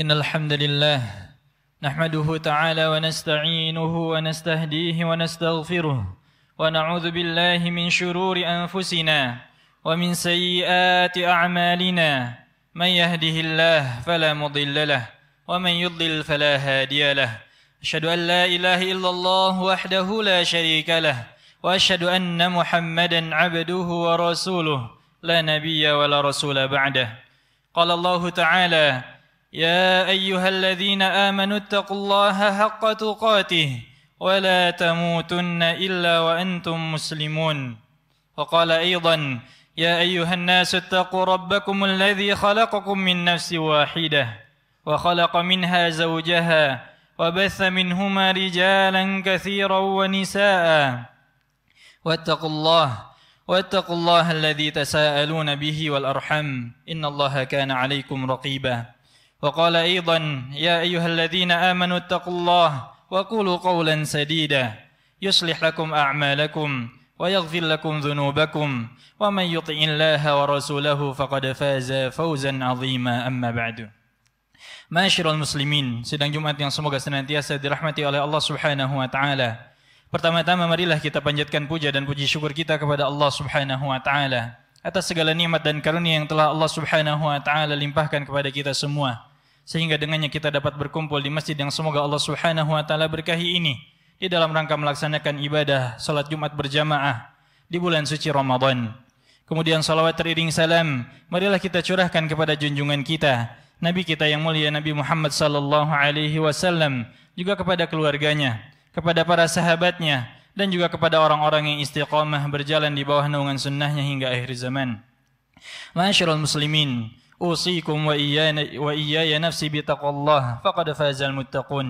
إن الحمد لله نحمده تعالى ونستعينه ونستهديه ونستغفره ونعوذ بالله من شرور أنفسنا ومن سيئات أعمالنا من يهده الله فلا مضل له ومن يضل فلا هادي له أشهد أن لا إله إلا الله وحده لا شريك له وأشهد أن محمدا عبده ورسوله لا نبي ولا رسول بعده قال الله تعالى يا ايها الذين امنوا اتقوا الله حق تقاته ولا تموتن الا وانتم مسلمون وقال ايضا يا ايها الناس اتقوا ربكم الذي خلقكم من نفس واحده وخلق منها زوجها وبث منهما رجالا كثيرا ونساء واتقوا الله واتقوا الله الذي تساءلون به والارحم ان الله كان عليكم رقيبا وقال أيضا يا أيها الذين آمنوا اتقوا الله وقولوا قولا سديدا يصلح لكم أعمالكم ويغفر لكم ذنوبكم ومن يطع الله ورسوله فقد فاز فوزا عظيما أما بعد Masyarul muslimin, sidang Jumat yang semoga senantiasa dirahmati oleh Allah Subhanahu wa taala. Pertama-tama marilah kita panjatkan puja dan puji syukur kita kepada Allah Subhanahu wa taala atas segala nikmat dan karunia yang telah Allah Subhanahu wa taala limpahkan kepada kita semua sehingga dengannya kita dapat berkumpul di masjid yang semoga Allah Subhanahu wa taala berkahi ini di dalam rangka melaksanakan ibadah salat Jumat berjamaah di bulan suci Ramadan. Kemudian salawat teriring salam marilah kita curahkan kepada junjungan kita Nabi kita yang mulia Nabi Muhammad sallallahu alaihi wasallam juga kepada keluarganya, kepada para sahabatnya dan juga kepada orang-orang yang istiqamah berjalan di bawah naungan sunnahnya hingga akhir zaman. Masyarul muslimin, أوصيكم وإياي, وإياي نفسي بتقوى الله فقد فاز المتقون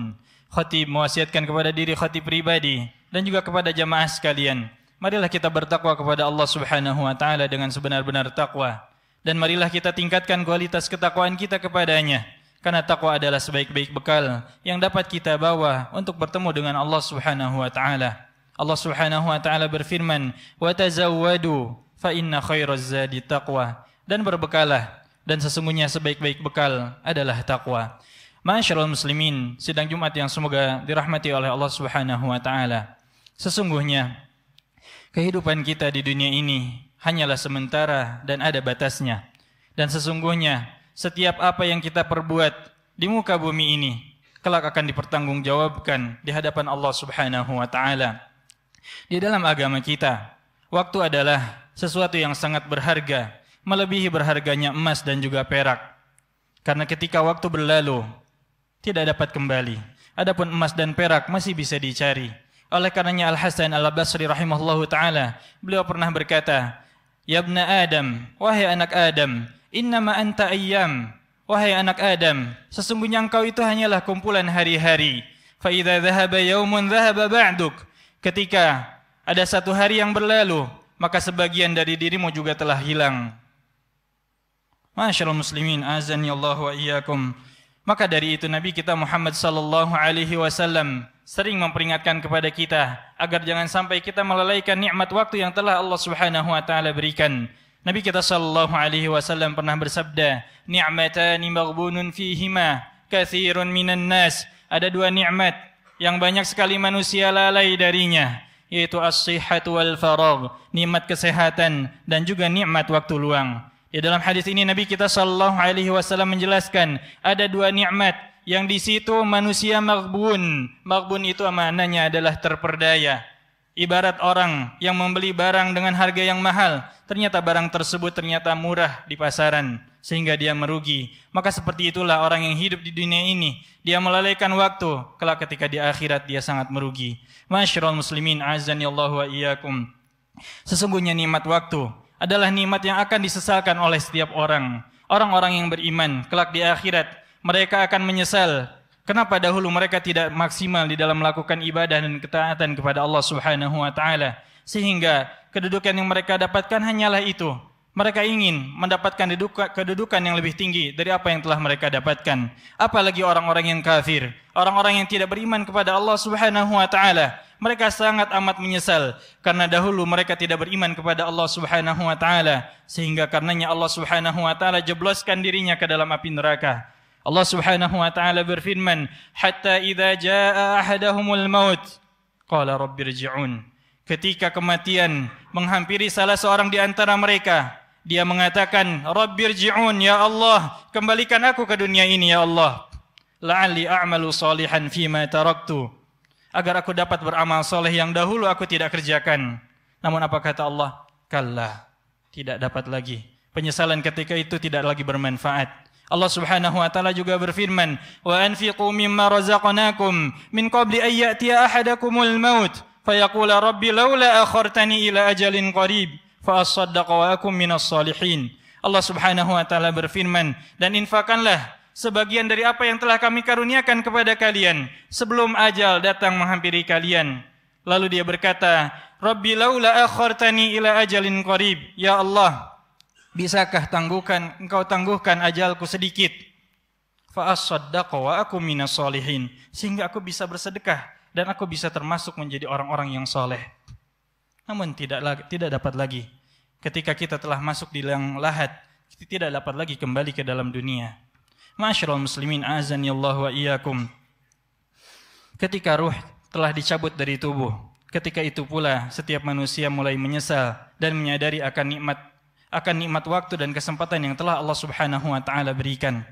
Khatib mewasiatkan kepada diri khatib pribadi dan juga kepada jamaah sekalian. Marilah kita bertakwa kepada Allah Subhanahu wa taala dengan sebenar-benar takwa dan marilah kita tingkatkan kualitas ketakwaan kita kepadanya karena takwa adalah sebaik-baik bekal yang dapat kita bawa untuk bertemu dengan Allah Subhanahu wa taala. Allah Subhanahu wa taala berfirman, "Wa tazawwadu fa inna khairaz zadi taqwa." Dan berbekalah dan sesungguhnya sebaik-baik bekal adalah takwa. Masyarul muslimin, sidang Jumat yang semoga dirahmati oleh Allah Subhanahu wa taala. Sesungguhnya kehidupan kita di dunia ini hanyalah sementara dan ada batasnya. Dan sesungguhnya setiap apa yang kita perbuat di muka bumi ini kelak akan dipertanggungjawabkan di hadapan Allah Subhanahu wa taala. Di dalam agama kita, waktu adalah sesuatu yang sangat berharga melebihi berharganya emas dan juga perak. Karena ketika waktu berlalu, tidak dapat kembali. Adapun emas dan perak masih bisa dicari. Oleh karenanya Al-Hasan Al-Basri rahimahullahu taala, beliau pernah berkata, "Ya ibna Adam, wahai anak Adam, innama anta ayyam." Wahai anak Adam, sesungguhnya engkau itu hanyalah kumpulan hari-hari. Fa'idha zahaba yaumun zahaba ba'duk. Ketika ada satu hari yang berlalu, maka sebagian dari dirimu juga telah hilang. Masyaallah muslimin azan Allah wa iyyakum. Maka dari itu Nabi kita Muhammad sallallahu alaihi wasallam sering memperingatkan kepada kita agar jangan sampai kita melalaikan nikmat waktu yang telah Allah Subhanahu wa taala berikan. Nabi kita sallallahu alaihi wasallam pernah bersabda, "Ni'matani maghbunun fihima katsirun minan nas." Ada dua nikmat yang banyak sekali manusia lalai darinya, yaitu as-sihhat wal faragh, nikmat kesehatan dan juga nikmat waktu luang. Ya dalam hadis ini Nabi kita sallallahu alaihi wasallam menjelaskan ada dua nikmat yang di situ manusia maghbun. Maghbun itu maknanya adalah terperdaya. Ibarat orang yang membeli barang dengan harga yang mahal, ternyata barang tersebut ternyata murah di pasaran sehingga dia merugi. Maka seperti itulah orang yang hidup di dunia ini, dia melalaikan waktu, kelak ketika di akhirat dia sangat merugi. Masyarul muslimin azanillahu wa iyyakum. Sesungguhnya nikmat waktu adalah nikmat yang akan disesalkan oleh setiap orang. Orang-orang yang beriman kelak di akhirat mereka akan menyesal kenapa dahulu mereka tidak maksimal di dalam melakukan ibadah dan ketaatan kepada Allah Subhanahu wa taala sehingga kedudukan yang mereka dapatkan hanyalah itu mereka ingin mendapatkan kedudukan yang lebih tinggi dari apa yang telah mereka dapatkan. Apalagi orang-orang yang kafir, orang-orang yang tidak beriman kepada Allah Subhanahu wa taala. Mereka sangat amat menyesal karena dahulu mereka tidak beriman kepada Allah Subhanahu wa taala sehingga karenanya Allah Subhanahu wa taala jebloskan dirinya ke dalam api neraka. Allah Subhanahu wa taala berfirman, "Hatta idza jaa ahadahumul maut qala rabbirji'un." Ketika kematian menghampiri salah seorang di antara mereka, dia mengatakan, "Rabbirji'un ya Allah, kembalikan aku ke dunia ini ya Allah. La'ali a'malu salihan ma taraktu." Agar aku dapat beramal soleh yang dahulu aku tidak kerjakan. Namun apa kata Allah? Kalla, tidak dapat lagi. Penyesalan ketika itu tidak lagi bermanfaat. Allah Subhanahu wa taala juga berfirman, "Wa anfiqu mimma razaqnakum min qabli an ya'tiya ahadakumul maut." fayaqula rabbi laula akhartani ila ajalin qarib fa asaddaqa wa akum minas Allah Subhanahu wa taala berfirman, dan infakkanlah sebagian dari apa yang telah kami karuniakan kepada kalian sebelum ajal datang menghampiri kalian. Lalu dia berkata, "Rabbi laula akhartani ila ajalin qarib." Ya Allah, bisakah tangguhkan engkau tangguhkan ajalku sedikit? Fa asaddaqa wa aku minas salihin, sehingga aku bisa bersedekah dan aku bisa termasuk menjadi orang-orang yang soleh namun tidak tidak dapat lagi ketika kita telah masuk di lang lahat kita tidak dapat lagi kembali ke dalam dunia Masyarul muslimin azan Allah wa iyyakum ketika ruh telah dicabut dari tubuh ketika itu pula setiap manusia mulai menyesal dan menyadari akan nikmat akan nikmat waktu dan kesempatan yang telah Allah Subhanahu wa taala berikan.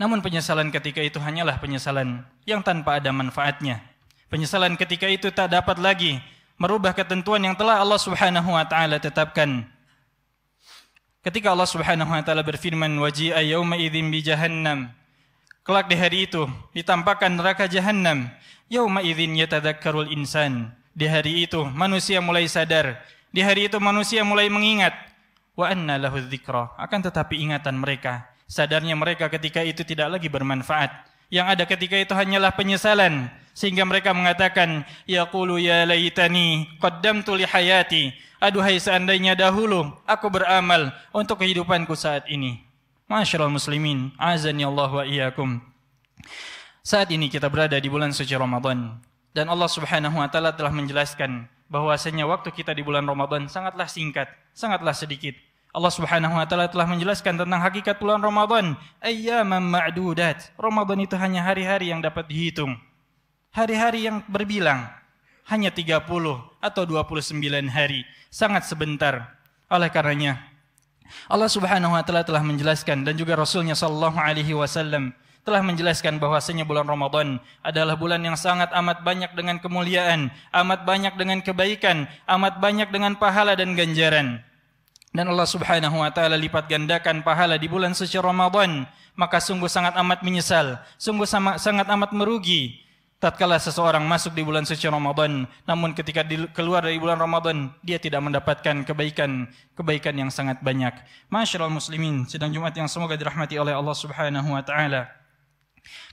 Namun penyesalan ketika itu hanyalah penyesalan yang tanpa ada manfaatnya. Penyesalan ketika itu tak dapat lagi merubah ketentuan yang telah Allah Subhanahu wa taala tetapkan. Ketika Allah Subhanahu wa taala berfirman waji'a yauma idzin bi jahannam. Kelak di hari itu ditampakkan neraka jahannam. Yauma idzin yatadzakkarul insan. Di hari itu manusia mulai sadar. Di hari itu manusia mulai mengingat wa anna lahu dzikra. Akan tetapi ingatan mereka, sadarnya mereka ketika itu tidak lagi bermanfaat yang ada ketika itu hanyalah penyesalan sehingga mereka mengatakan yaqulu ya laitani qaddamtu li hayati aduhai seandainya dahulu aku beramal untuk kehidupanku saat ini Masyarul muslimin azani Allah wa iyyakum saat ini kita berada di bulan suci Ramadan dan Allah Subhanahu wa taala telah menjelaskan bahwasanya waktu kita di bulan Ramadan sangatlah singkat sangatlah sedikit Allah Subhanahu wa taala telah menjelaskan tentang hakikat bulan Ramadan, ayyaman ma'dudat. Ramadan itu hanya hari-hari yang dapat dihitung. Hari-hari yang berbilang hanya 30 atau 29 hari, sangat sebentar. Oleh karenanya Allah Subhanahu wa taala telah menjelaskan dan juga Rasulnya sallallahu alaihi wasallam telah menjelaskan bahwasanya bulan Ramadan adalah bulan yang sangat amat banyak dengan kemuliaan, amat banyak dengan kebaikan, amat banyak dengan pahala dan ganjaran. Dan Allah Subhanahu wa taala lipat gandakan pahala di bulan suci Ramadan, maka sungguh sangat amat menyesal, sungguh sama, sangat amat merugi tatkala seseorang masuk di bulan suci Ramadan, namun ketika di, keluar dari bulan Ramadan dia tidak mendapatkan kebaikan, kebaikan yang sangat banyak. Masyaallah muslimin, sidang Jumat yang semoga dirahmati oleh Allah Subhanahu wa taala.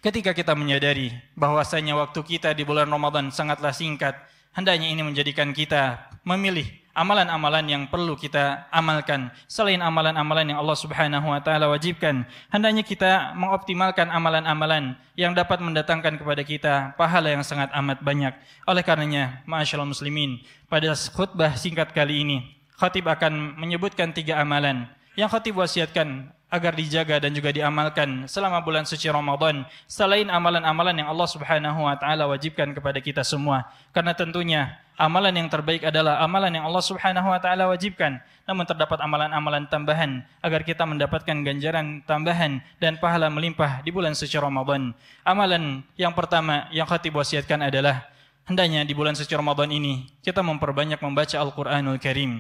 Ketika kita menyadari bahwasanya waktu kita di bulan Ramadan sangatlah singkat, hendaknya ini menjadikan kita memilih amalan-amalan yang perlu kita amalkan selain amalan-amalan yang Allah Subhanahu wa taala wajibkan hendaknya kita mengoptimalkan amalan-amalan yang dapat mendatangkan kepada kita pahala yang sangat amat banyak oleh karenanya ma'asyiral muslimin pada khutbah singkat kali ini khatib akan menyebutkan tiga amalan yang khatib wasiatkan agar dijaga dan juga diamalkan selama bulan suci Ramadan selain amalan-amalan yang Allah Subhanahu wa taala wajibkan kepada kita semua karena tentunya amalan yang terbaik adalah amalan yang Allah Subhanahu wa taala wajibkan namun terdapat amalan-amalan tambahan agar kita mendapatkan ganjaran tambahan dan pahala melimpah di bulan suci Ramadan amalan yang pertama yang khatib wasiatkan adalah hendaknya di bulan suci Ramadan ini kita memperbanyak membaca Al-Qur'anul Karim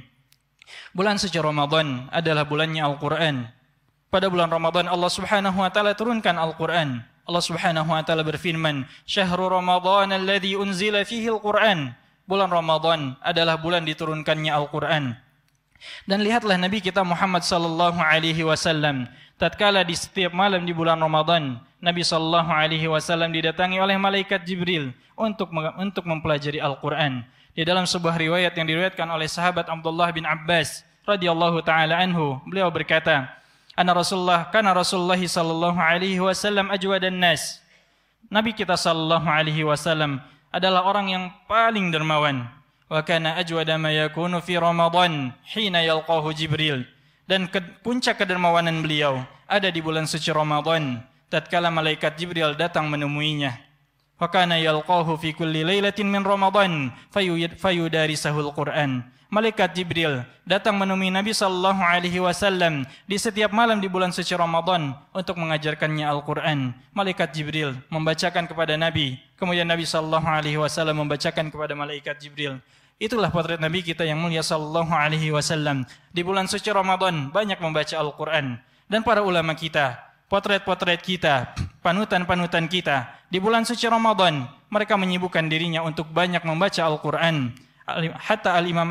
Bulan suci Ramadan adalah bulannya Al-Quran pada bulan Ramadan Allah Subhanahu wa taala turunkan Al-Qur'an. Allah Subhanahu wa taala berfirman, "Syahrul Ramadan alladzi unzila fihi Al-Qur'an." Bulan Ramadan adalah bulan diturunkannya Al-Qur'an. Dan lihatlah Nabi kita Muhammad sallallahu alaihi wasallam tatkala di setiap malam di bulan Ramadan Nabi sallallahu alaihi wasallam didatangi oleh malaikat Jibril untuk untuk mempelajari Al-Qur'an. Di dalam sebuah riwayat yang diriwayatkan oleh sahabat Abdullah bin Abbas radhiyallahu taala anhu, beliau berkata, anna rasulullah kana rasulullah sallallahu alaihi wasallam dan nas nabi kita sallallahu alaihi wasallam adalah orang yang paling dermawan wa kana dan ma yakunu fi ramadan hina yalqahu jibril dan ke, puncak kedermawanan beliau ada di bulan suci Ramadhan. tatkala malaikat jibril datang menemuinya وكان يلقاه في كل ليلة من رمضان فيدارسه Qur'an. Malaikat Jibril datang menemui Nabi Sallallahu Alaihi Wasallam di setiap malam di bulan suci Ramadan untuk mengajarkannya Al-Quran. Malaikat Jibril membacakan kepada Nabi, kemudian Nabi Sallallahu Alaihi Wasallam membacakan kepada Malaikat Jibril. Itulah potret Nabi kita yang mulia Sallallahu Alaihi Wasallam di bulan suci Ramadan banyak membaca Al-Quran dan para ulama kita, potret-potret kita, panutan-panutan kita di bulan suci Ramadan, mereka menyibukkan dirinya untuk banyak membaca Al-Quran. Hatta, al -imam,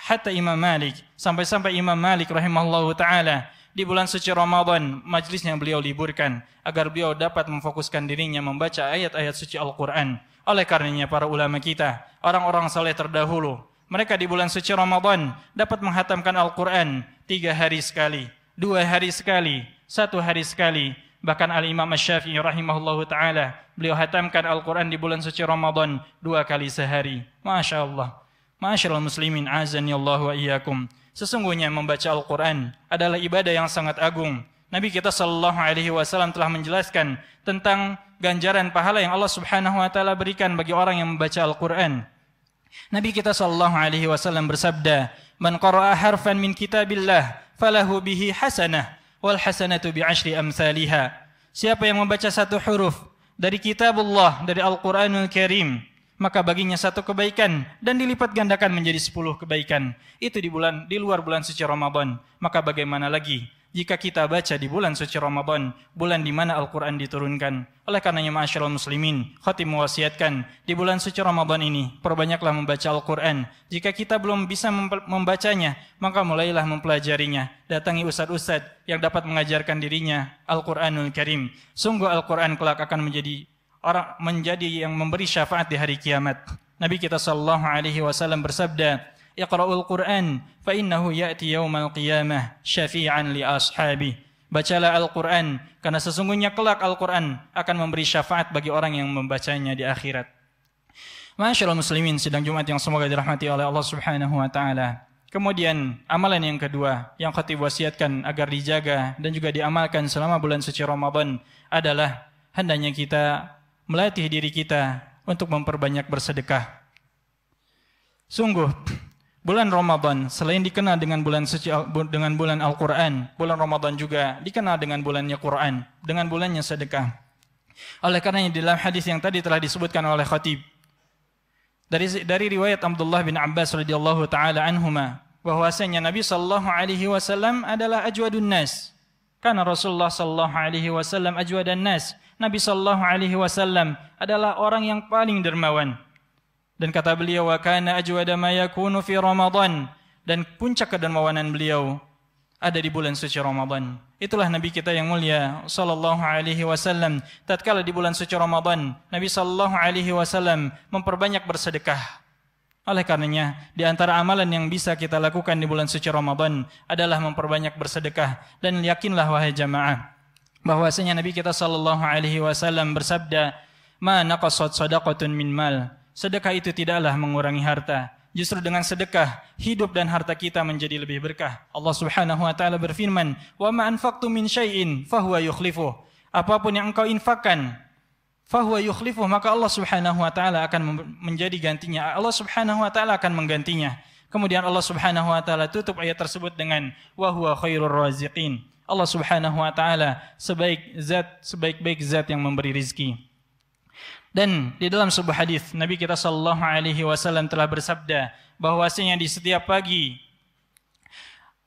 hatta Imam Malik, sampai-sampai Imam Malik rahimahullahu ta'ala, di bulan suci Ramadan, majlisnya beliau liburkan, agar beliau dapat memfokuskan dirinya membaca ayat-ayat suci Al-Quran. Oleh karenanya para ulama kita, orang-orang saleh terdahulu, mereka di bulan suci Ramadan dapat menghatamkan Al-Quran tiga hari sekali, dua hari sekali, satu hari sekali, Bahkan Al-Imam Asyafi'i rahimahullahu ta'ala, beliau hatamkan Al-Quran di bulan suci Ramadan dua kali sehari. Masya Allah. Masya Allah muslimin, azani Allah wa iyakum. Sesungguhnya membaca Al-Quran adalah ibadah yang sangat agung. Nabi kita saw Alaihi Wasallam telah menjelaskan tentang ganjaran pahala yang Allah Subhanahu Wa Taala berikan bagi orang yang membaca Al-Quran. Nabi kita saw Alaihi Wasallam bersabda, "Man qara'a harfan min kitabillah, falahu bihi hasanah." wal hasanatu bi ashri amsalha. Siapa yang membaca satu huruf dari kitabullah dari Al-Qur'anul Karim, maka baginya satu kebaikan dan dilipat gandakan menjadi sepuluh kebaikan. Itu di bulan di luar bulan suci Ramadan. Maka bagaimana lagi jika kita baca di bulan suci Ramadan, bulan di mana Al-Quran diturunkan. Oleh karenanya ma'asyiral muslimin, khatim mewasiatkan, di bulan suci Ramadan ini, perbanyaklah membaca Al-Quran. Jika kita belum bisa membacanya, maka mulailah mempelajarinya. Datangi ustad-ustad yang dapat mengajarkan dirinya Al-Quranul Karim. Sungguh Al-Quran kelak akan menjadi orang menjadi yang memberi syafaat di hari kiamat. Nabi kita sallallahu alaihi wasallam bersabda, Iqra'ul Qur'an fa innahu ya'ti yawmal qiyamah syafi'an li ashabi. Bacalah Al-Qur'an karena sesungguhnya kelak Al-Qur'an akan memberi syafaat bagi orang yang membacanya di akhirat. Masyaallah muslimin sidang Jumat yang semoga dirahmati oleh Allah Subhanahu wa taala. Kemudian amalan yang kedua yang khatib wasiatkan agar dijaga dan juga diamalkan selama bulan suci Ramadan adalah hendaknya kita melatih diri kita untuk memperbanyak bersedekah. Sungguh Bulan Ramadan selain dikenal dengan bulan suci dengan bulan Al-Qur'an, bulan Ramadan juga dikenal dengan bulannya Qur'an, dengan bulannya sedekah. Oleh karenanya dalam hadis yang tadi telah disebutkan oleh khatib dari dari riwayat Abdullah bin Abbas radhiyallahu taala anhuma bahwasanya Nabi sallallahu alaihi wasallam adalah ajwadun nas. Karena Rasulullah sallallahu alaihi wasallam ajwadan nas. Nabi sallallahu alaihi wasallam adalah orang yang paling dermawan. Dan kata beliau wa kana ajwada ma yakunu fi Ramadan dan puncak kedermawanan beliau ada di bulan suci Ramadan. Itulah Nabi kita yang mulia sallallahu alaihi wasallam. Tatkala di bulan suci Ramadan, Nabi sallallahu alaihi wasallam memperbanyak bersedekah. Oleh karenanya, di antara amalan yang bisa kita lakukan di bulan suci Ramadan adalah memperbanyak bersedekah dan yakinlah wahai jamaah bahwasanya Nabi kita sallallahu alaihi wasallam bersabda, "Ma naqasat shadaqatun min mal." Sedekah itu tidaklah mengurangi harta. Justru dengan sedekah, hidup dan harta kita menjadi lebih berkah. Allah Subhanahu wa taala berfirman, "Wa ma anfaqtum min Apapun yang engkau infakkan, fahuwa maka Allah Subhanahu wa taala akan menjadi gantinya. Allah Subhanahu wa taala akan menggantinya. Kemudian Allah Subhanahu wa taala tutup ayat tersebut dengan wa Allah Subhanahu wa taala sebaik zat sebaik-baik zat yang memberi rizki. Dan di dalam sebuah hadis Nabi kita sallallahu alaihi wasallam telah bersabda bahwasanya di setiap pagi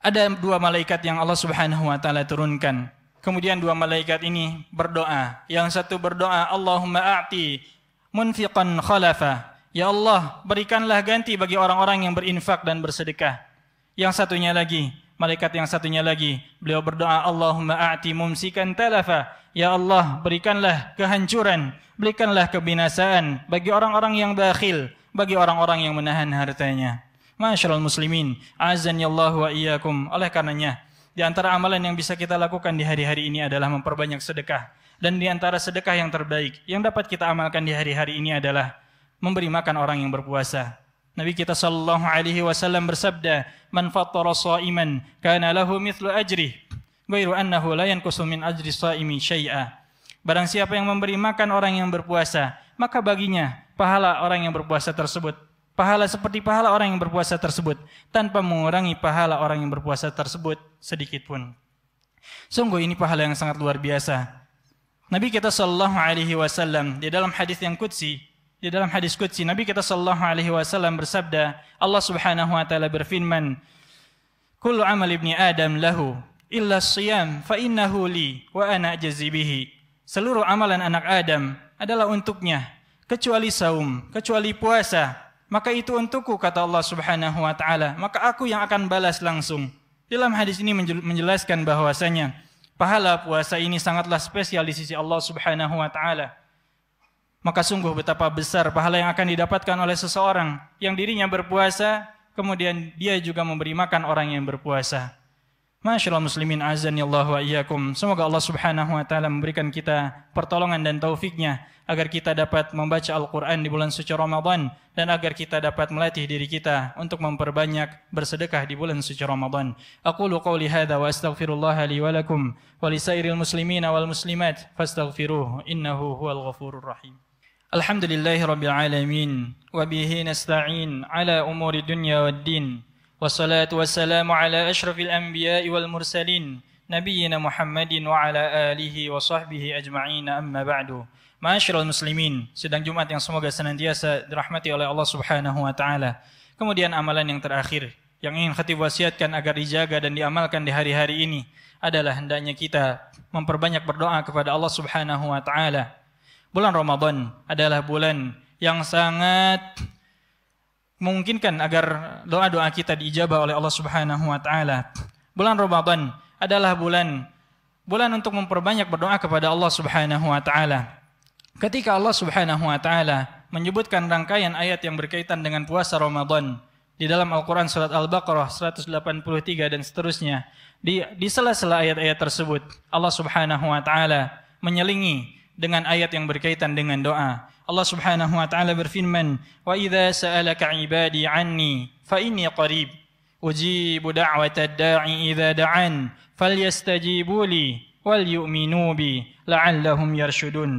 ada dua malaikat yang Allah Subhanahu wa taala turunkan. Kemudian dua malaikat ini berdoa. Yang satu berdoa, "Allahumma a'ti munfiqan khalafa." Ya Allah, berikanlah ganti bagi orang-orang yang berinfak dan bersedekah. Yang satunya lagi Malaikat yang satunya lagi, beliau berdoa, Allahumma a'ti mumsikan talafa. Ya Allah, berikanlah kehancuran, berikanlah kebinasaan bagi orang-orang yang bakhil, bagi orang-orang yang menahan hartanya. masyaallah muslimin, azan Allah wa iyyakum. Oleh karenanya, di antara amalan yang bisa kita lakukan di hari-hari ini adalah memperbanyak sedekah. Dan di antara sedekah yang terbaik yang dapat kita amalkan di hari-hari ini adalah memberi makan orang yang berpuasa. Nabi kita sallallahu alaihi wasallam bersabda, "Man fattara sha'iman kana lahu mithlu ajri, ghairu annahu la yanqusu min ajri sha'imi syai'a." Barang siapa yang memberi makan orang yang berpuasa, maka baginya pahala orang yang berpuasa tersebut. Pahala seperti pahala orang yang berpuasa tersebut, tanpa mengurangi pahala orang yang berpuasa tersebut sedikit pun. Sungguh ini pahala yang sangat luar biasa. Nabi kita sallallahu alaihi wasallam di dalam hadis yang kutsi. Di dalam hadis qudsi Nabi kita sallallahu alaihi wasallam bersabda, Allah Subhanahu wa taala berfirman, "Kullu amal ibni Adam lahu illa siyam fa innahu li wa ana jazibihi." Seluruh amalan anak Adam adalah untuknya, kecuali saum, kecuali puasa. Maka itu untukku kata Allah Subhanahu wa taala, maka aku yang akan balas langsung. Dalam hadis ini menjelaskan bahwasanya pahala puasa ini sangatlah spesial di sisi Allah Subhanahu wa taala maka sungguh betapa besar pahala yang akan didapatkan oleh seseorang yang dirinya berpuasa, kemudian dia juga memberi makan orang yang berpuasa. Masyaallah muslimin azan Allah wa iyyakum. Semoga Allah Subhanahu wa taala memberikan kita pertolongan dan taufiknya agar kita dapat membaca Al-Qur'an di bulan suci Ramadan dan agar kita dapat melatih diri kita untuk memperbanyak bersedekah di bulan suci Ramadan. Aqulu qawli hadza wa astaghfirullah li wa lakum wa lisairil muslimin wal muslimat fastaghfiruhu innahu huwal ghafurur rahim. Alhamdulillahi Rabbil Alamin Wabihi nasta'in ala umuri dunya wa din Wassalatu wassalamu ala ashrafil anbiya wal mursalin Nabiyyina Muhammadin wa ala alihi wa sahbihi ajma'ina amma ba'du Ma'asyiral muslimin Sedang Jumat yang semoga senantiasa dirahmati oleh Allah subhanahu wa ta'ala Kemudian amalan yang terakhir yang ingin khatib wasiatkan agar dijaga dan diamalkan di hari-hari ini adalah hendaknya kita memperbanyak berdoa kepada Allah Subhanahu wa taala Bulan Ramadan adalah bulan yang sangat memungkinkan agar doa-doa kita diijabah oleh Allah Subhanahu wa taala. Bulan Ramadan adalah bulan bulan untuk memperbanyak berdoa kepada Allah Subhanahu wa taala. Ketika Allah Subhanahu wa taala menyebutkan rangkaian ayat yang berkaitan dengan puasa Ramadan di dalam Al-Qur'an surat Al-Baqarah 183 dan seterusnya, di di sela-sela ayat-ayat tersebut Allah Subhanahu wa taala menyelingi dengan ayat yang berkaitan dengan doa. Allah Subhanahu wa taala berfirman, "Wa idza sa'alaka 'ibadi 'anni fa inni qarib ujibu da'wata da'i idza da'an falyastajibu li wal yu'minu bi la'allahum yarshudun."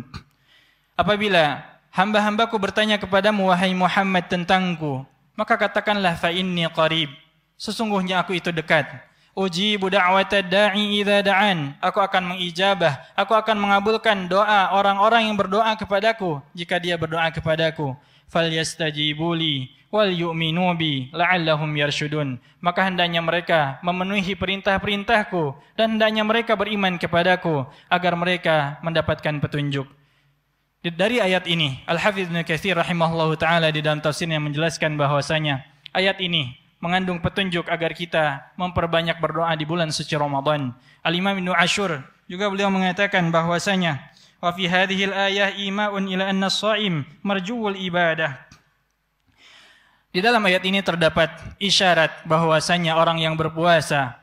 Apabila hamba-hambaku bertanya kepadamu wahai Muhammad tentangku, maka katakanlah fa inni qarib. Sesungguhnya aku itu dekat. Uji da'wata da'i idza da'an. Aku akan mengijabah, aku akan mengabulkan doa orang-orang yang berdoa kepadaku jika dia berdoa kepadaku. Falyastajibu li wal yu'minu bi la'allahum yarshudun. Maka hendaknya mereka memenuhi perintah-perintahku dan hendaknya mereka beriman kepadaku agar mereka mendapatkan petunjuk. Dari ayat ini, Al-Hafidz Ibnu Katsir rahimahullahu taala di dalam tafsirnya menjelaskan bahwasanya ayat ini mengandung petunjuk agar kita memperbanyak berdoa di bulan suci Ramadan. Al-Imam Ibnu Asyur juga beliau mengatakan bahwasanya wa fi hadhihi al-ayah ima'un ila anna shaim marjuul ibadah. Di dalam ayat ini terdapat isyarat bahwasanya orang yang berpuasa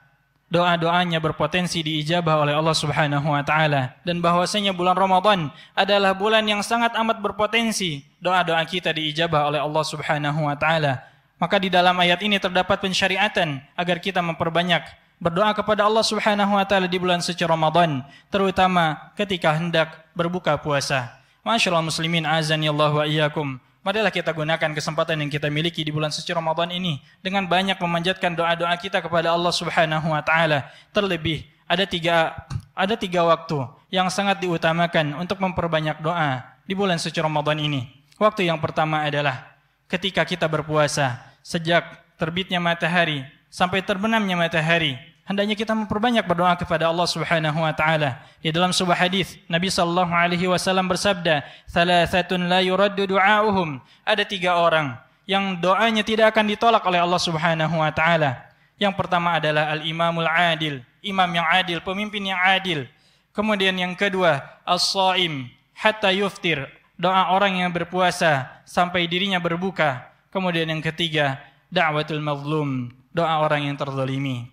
doa-doanya berpotensi diijabah oleh Allah Subhanahu wa taala dan bahwasanya bulan Ramadan adalah bulan yang sangat amat berpotensi doa-doa kita diijabah oleh Allah Subhanahu wa taala maka di dalam ayat ini terdapat pensyariatan agar kita memperbanyak berdoa kepada Allah Subhanahu wa taala di bulan suci Ramadan, terutama ketika hendak berbuka puasa. Masyaallah muslimin azani Allah wa iyyakum. Marilah kita gunakan kesempatan yang kita miliki di bulan suci Ramadan ini dengan banyak memanjatkan doa-doa kita kepada Allah Subhanahu wa taala. Terlebih ada tiga ada tiga waktu yang sangat diutamakan untuk memperbanyak doa di bulan suci Ramadan ini. Waktu yang pertama adalah ketika kita berpuasa, sejak terbitnya matahari sampai terbenamnya matahari, hendaknya kita memperbanyak berdoa kepada Allah Subhanahu wa taala. Di dalam sebuah hadis, Nabi sallallahu alaihi wasallam bersabda, "Thalathatun la yuraddu du'a'uhum." Ada tiga orang yang doanya tidak akan ditolak oleh Allah Subhanahu wa taala. Yang pertama adalah al-imamul adil, imam yang adil, pemimpin yang adil. Kemudian yang kedua, as saim hatta yuftir, doa orang yang berpuasa sampai dirinya berbuka. Kemudian yang ketiga, da'watul mazlum, doa orang yang terzalimi.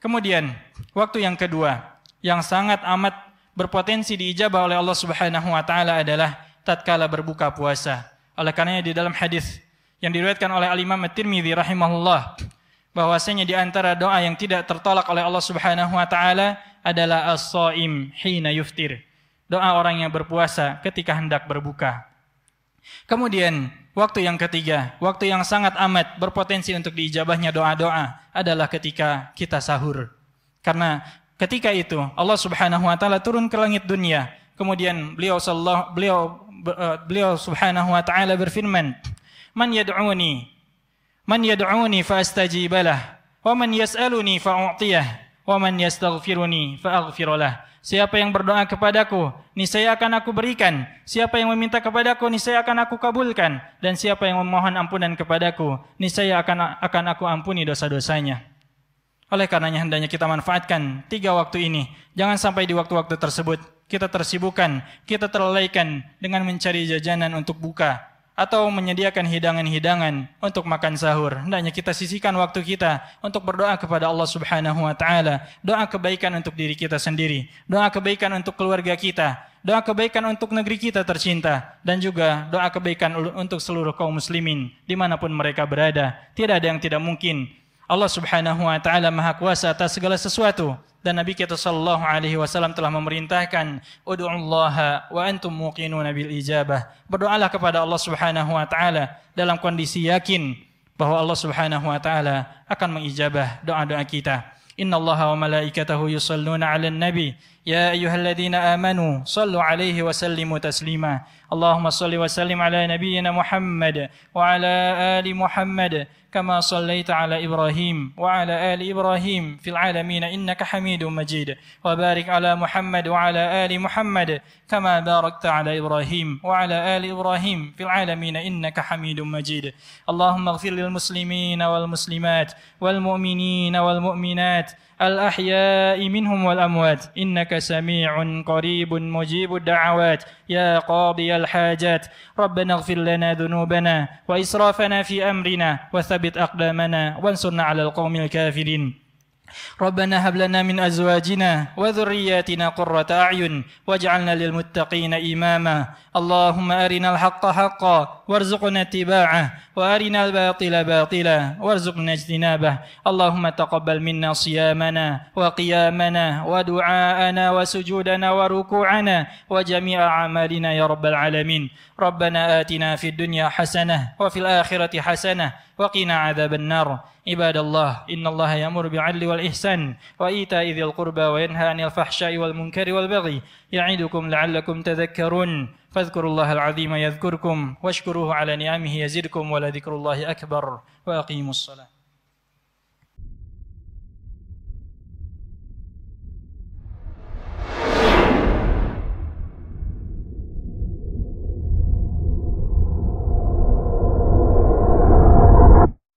Kemudian, waktu yang kedua yang sangat amat berpotensi diijabah oleh Allah Subhanahu wa taala adalah tatkala berbuka puasa. Oleh karenanya di dalam hadis yang diriwayatkan oleh Al Imam At-Tirmidzi rahimahullah bahwasanya di antara doa yang tidak tertolak oleh Allah Subhanahu wa taala adalah as-shaim hina yuftir doa orang yang berpuasa ketika hendak berbuka. Kemudian waktu yang ketiga, waktu yang sangat amat berpotensi untuk diijabahnya doa-doa adalah ketika kita sahur. Karena ketika itu Allah Subhanahu wa taala turun ke langit dunia. Kemudian beliau sallallahu beliau eh, beliau Subhanahu wa taala berfirman, "Man yad'uni man yad'uni fastajibalah wa man yas'aluni fa'utiyah wa man yastaghfiruni fa'aghfiralah." Siapa yang berdoa kepadaku, niscaya akan aku berikan. Siapa yang meminta kepadaku, niscaya akan aku kabulkan. Dan siapa yang memohon ampunan kepadaku, niscaya akan akan aku ampuni dosa-dosanya. Oleh karenanya hendaknya kita manfaatkan tiga waktu ini. Jangan sampai di waktu-waktu tersebut kita tersibukkan, kita terlelaikan dengan mencari jajanan untuk buka, atau menyediakan hidangan-hidangan untuk makan sahur. Hendaknya kita sisihkan waktu kita untuk berdoa kepada Allah Subhanahu wa taala, doa kebaikan untuk diri kita sendiri, doa kebaikan untuk keluarga kita, doa kebaikan untuk negeri kita tercinta dan juga doa kebaikan untuk seluruh kaum muslimin dimanapun mereka berada. Tidak ada yang tidak mungkin. Allah Subhanahu wa taala Maha Kuasa atas segala sesuatu dan Nabi kita sallallahu alaihi wasallam telah memerintahkan ud'ullaha wa antum muqinuna bil ijabah. Berdoalah kepada Allah Subhanahu wa taala dalam kondisi yakin bahwa Allah Subhanahu wa taala akan mengijabah doa-doa kita. Inna Allaha wa malaikatahu yusalluna 'alan nabi يا أيها الذين آمنوا صلوا عليه وسلموا تسليما اللهم صل وسلم على نبينا محمد وعلى آل محمد كما صليت على إبراهيم وعلى آل إبراهيم في العالمين إنك حميد مجيد وبارك على محمد وعلى آل محمد كما باركت على إبراهيم وعلى آل إبراهيم في العالمين إنك حميد مجيد اللهم اغفر للمسلمين والمسلمات والمؤمنين والمؤمنات الأحياء منهم والأموات إنك سميع قريب مجيب الدعوات يا قاضي الحاجات ربنا اغفر لنا ذنوبنا وإسرافنا في أمرنا وثبت أقدامنا وانصرنا على القوم الكافرين ربنا هب لنا من أزواجنا وذرياتنا قرة أعين واجعلنا للمتقين إماما اللهم أرنا الحق حقا وارزقنا اتباعه وأرنا الباطل باطلا وارزقنا اجتنابه اللهم تقبل منا صيامنا وقيامنا ودعاءنا وسجودنا وركوعنا وجميع أعمالنا يا رب العالمين ربنا آتنا في الدنيا حسنة وفي الآخرة حسنة وقنا عذاب النار عباد الله إن الله يأمر بالعدل والإحسان وإيتاء ذي القربى وينهى عن الفحشاء والمنكر والبغي يعدكم لعلكم تذكرون فاذكروا الله العظيم يذكركم واشكروه على نعمه يزدكم ولذكر الله أكبر وأقيموا الصلاة